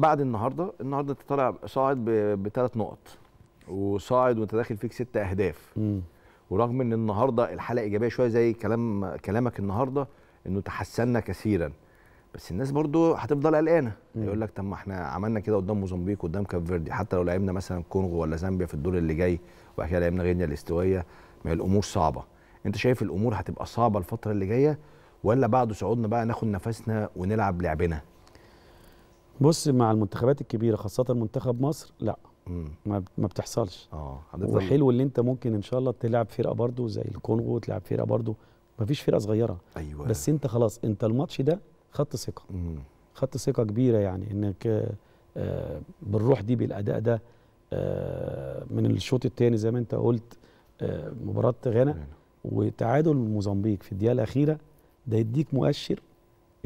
بعد النهارده النهارده انت طالع صاعد بثلاث نقط وصاعد وانت داخل فيك ست اهداف م. ورغم ان النهارده الحاله ايجابيه شويه زي كلام كلامك النهارده انه تحسنا كثيرا بس الناس برضو هتفضل قلقانه يقول لك طب ما احنا عملنا كده قدام موزمبيق قدام كاب فيردي حتى لو لعبنا مثلا كونغو ولا زامبيا في الدور اللي جاي وبعد كده لعبنا غينيا الاستوائيه ما هي الامور صعبه انت شايف الامور هتبقى صعبه الفتره اللي جايه ولا بعد صعودنا بقى ناخد نفسنا ونلعب لعبنا بص مع المنتخبات الكبيره خاصه منتخب مصر لا مم. ما بتحصلش اه وحلو اللي انت ممكن ان شاء الله تلعب فرقه برضو زي الكونغو تلعب فرقه برضو فيش فرقه صغيره ايوه بس انت خلاص انت الماتش ده خدت ثقه خدت ثقه كبيره يعني انك آه، بالروح دي بالاداء ده آه، من الشوط الثاني زي ما انت قلت آه، مباراه غانا وتعادل موزمبيق في الدقيقه الاخيره ده يديك مؤشر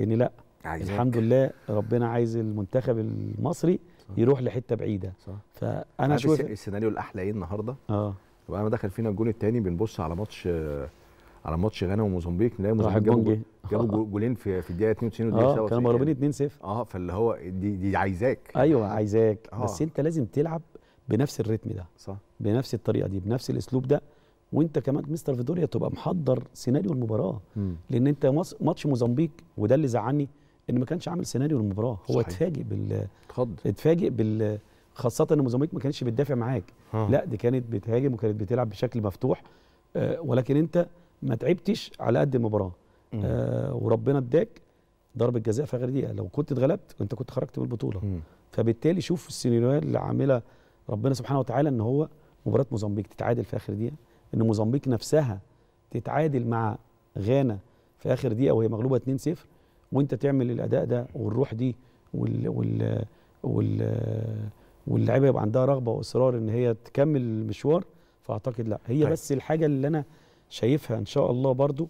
ان لا عايزك. الحمد لله ربنا عايز المنتخب المصري صح. يروح لحته بعيده صح. فانا شوف السيناريو الاحلى ايه النهارده اه وانا دخل فينا الجون الثاني بنبص على ماتش على ماتش غانا وموزمبيق نلاقي موزمبيق جابوا جابوا جولين في في الدقيقه 92 والدقيقه 97 اه كانوا مغلوبين 2-0 اه فاللي هو دي دي عايزاك ايوه عايزاك آه. بس انت لازم تلعب بنفس الريتم ده صح بنفس الطريقه دي بنفس الاسلوب ده وانت كمان مستر فيدوريا تبقى محضر سيناريو المباراه م. لان انت ماتش موزمبيق وده اللي زعلني ان ما كانش عامل سيناريو للمباراه هو صحيح. اتفاجئ بال اتفضل اتفاجئ بال خاصه ان موزمبيق ما كانش بتدافع معاك ها. لا دي كانت بتهاجم وكانت بتلعب بشكل مفتوح آه ولكن انت ما تعبتش على قد المباراه آه وربنا اداك ضربه جزاء في اخر دقيقه لو كنت اتغلبت انت كنت خرجت من البطوله م. فبالتالي شوف السيناريوهات اللي عاملها ربنا سبحانه وتعالى ان هو مباراه موزمبيق تتعادل في اخر دقيقه ان موزمبيق نفسها تتعادل مع غانا في اخر دقيقه وهي مغلوبه 2-0 وانت تعمل الاداء ده والروح دي وال وال وال واللعيبه يبقى عندها رغبه واصرار ان هي تكمل المشوار فاعتقد لا هي طيب. بس الحاجه اللي انا شايفها ان شاء الله برضو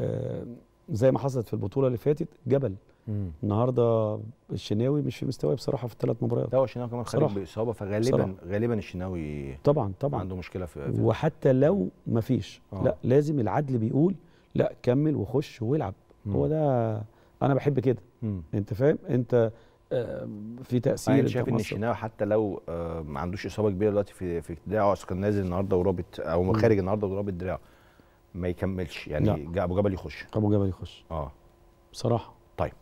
آه زي ما حصلت في البطوله اللي فاتت جبل مم. النهارده الشناوي مش في مستواه بصراحه في الثلاث مباريات لا الشناوي كمان خارج باصابه فغالبا بصراحة. غالبا الشناوي طبعا طبعا عنده مشكله في, وحتى لو ما فيش آه. لا لازم العدل بيقول لا كمل وخش والعب مم. هو ده انا بحب كده مم. انت فاهم انت آه، في تاثير انت شايف ان الشناوي حتى لو آه، ما عندوش اصابه كبيره دلوقتي في في دراعه او كان نازل النهارده ورابط او مم. خارج النهارده ورابط دراعه ما يكملش يعني لا. ابو جبل يخش ابو جبل يخش اه بصراحه طيب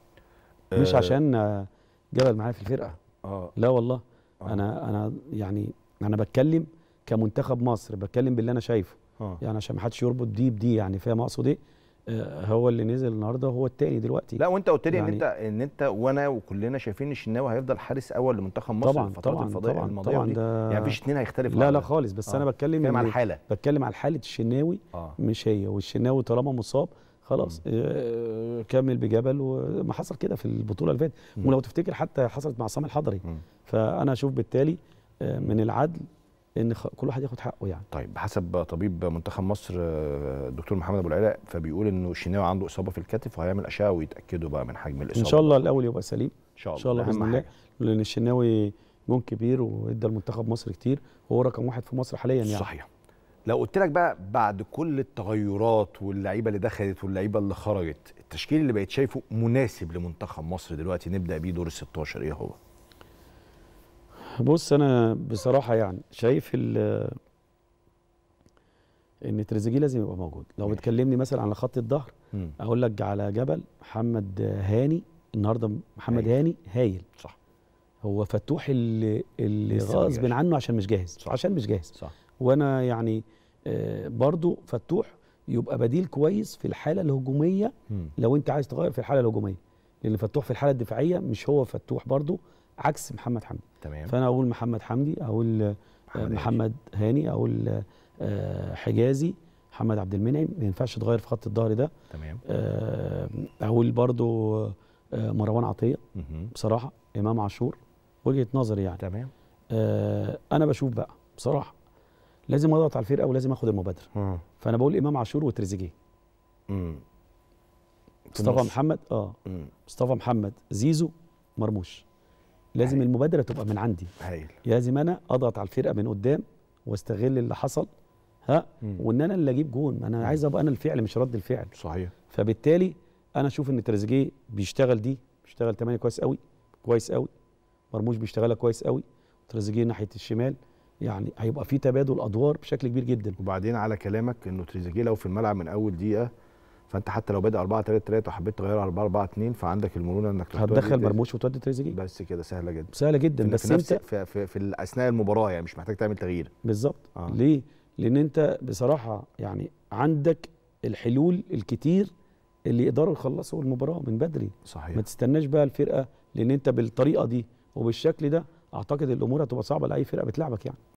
مش آه. عشان آه، جبل معايا في الفرقه اه لا والله آه. انا انا يعني انا بتكلم كمنتخب مصر بتكلم باللي انا شايفه آه. يعني عشان ما حدش يربط دي بدي يعني فاهم اقصد ايه آه، هو اللي نزل النهارده هو الثاني دلوقتي لا وانت قلت لي يعني ان انت ان انت وانا وكلنا شايفين الشناوي هيفضل حارس اول لمنتخب مصر طبعا الفترات الفضائيه طبعا الماضيه طبعا دي يعني مفيش اثنين هيختلفوا لا لا خالص بس آه انا بتكلم على الحاله بتكلم على حاله الشناوي آه مش هي والشناوي طالما مصاب خلاص آه، كمل بجبل وما حصل كده في البطوله اللي فاتت ولو تفتكر حتى حصلت مع عصام الحضري فانا اشوف بالتالي آه، من العدل ان كل واحد ياخد حقه يعني طيب حسب طبيب منتخب مصر الدكتور آه، محمد ابو العلاء فبيقول انه الشناوي عنده اصابه في الكتف وهيعمل اشعه ويتاكدوا بقى من حجم الاصابه ان شاء الله الاول يبقى سليم ان شاء الله ان شاء الله باذن الله لان الشناوي جون كبير وادى لمنتخب مصر كتير وهو رقم واحد في مصر حاليا يعني صحيح لو قلت لك بقى بعد كل التغيرات واللعيبه اللي دخلت واللعيبه اللي خرجت التشكيل اللي بقيت شايفه مناسب لمنتخب مصر دلوقتي نبدا بيه دور ال 16 ايه هو؟ بص انا بصراحه يعني شايف ان تريزيجيه لازم يبقى موجود لو بتكلمني مثلا على خط الظهر اقول لك على جبل محمد هاني النهارده محمد هاني هايل صح هو فتوح اللي, اللي غصب عنه عشان مش جاهز صح. عشان مش جاهز صح. وانا يعني آه، برضو فتوح يبقى بديل كويس في الحاله الهجوميه م. لو انت عايز تغير في الحاله الهجوميه لان فتوح في الحاله الدفاعيه مش هو فتوح برضو عكس محمد حمدي تمام فانا اقول محمد حمدي اقول محمد, آه، هاني اقول آه، حجازي محمد عبد المنعم ما ينفعش تغير في خط الظهر ده تمام آه، اقول برضو مروان عطيه بصراحه امام عاشور وجهه نظري يعني تمام انا بشوف بقى بصراحه لازم اضغط على الفرقه ولازم اخد المبادره فانا بقول امام عاشور وتريزيجيه مصطفى محمد اه مصطفى محمد زيزو مرموش لازم هاي. يعني. المبادره تبقى من عندي هايل لازم انا اضغط على الفرقه من قدام واستغل اللي حصل ها مم. وان انا اللي اجيب جون انا عايز ابقى انا الفعل مش رد الفعل صحيح فبالتالي انا اشوف ان تريزيجيه بيشتغل دي بيشتغل تمانية كويس قوي كويس قوي مرموش بيشتغلها كويس قوي تريزيجيه ناحيه الشمال يعني هيبقى في تبادل ادوار بشكل كبير جدا وبعدين على كلامك انه تريزيجيه لو في الملعب من اول دقيقه فانت حتى لو بادئ 4 3 3 وحبيت تغيرها 4 4 2 فعندك المرونه انك هتدخل مرموش وتودي تريزيجيه بس كده سهله جدا سهله جدا في بس في انت في, في, في اثناء المباراه يعني مش محتاج تعمل تغيير بالظبط آه. ليه؟ لان انت بصراحه يعني عندك الحلول الكتير اللي يقدروا يخلصوا المباراه من بدري صحيح ما تستناش بقى الفرقه لان انت بالطريقه دي وبالشكل ده اعتقد الامور هتبقى صعبه لاي فرقه بتلعبك يعني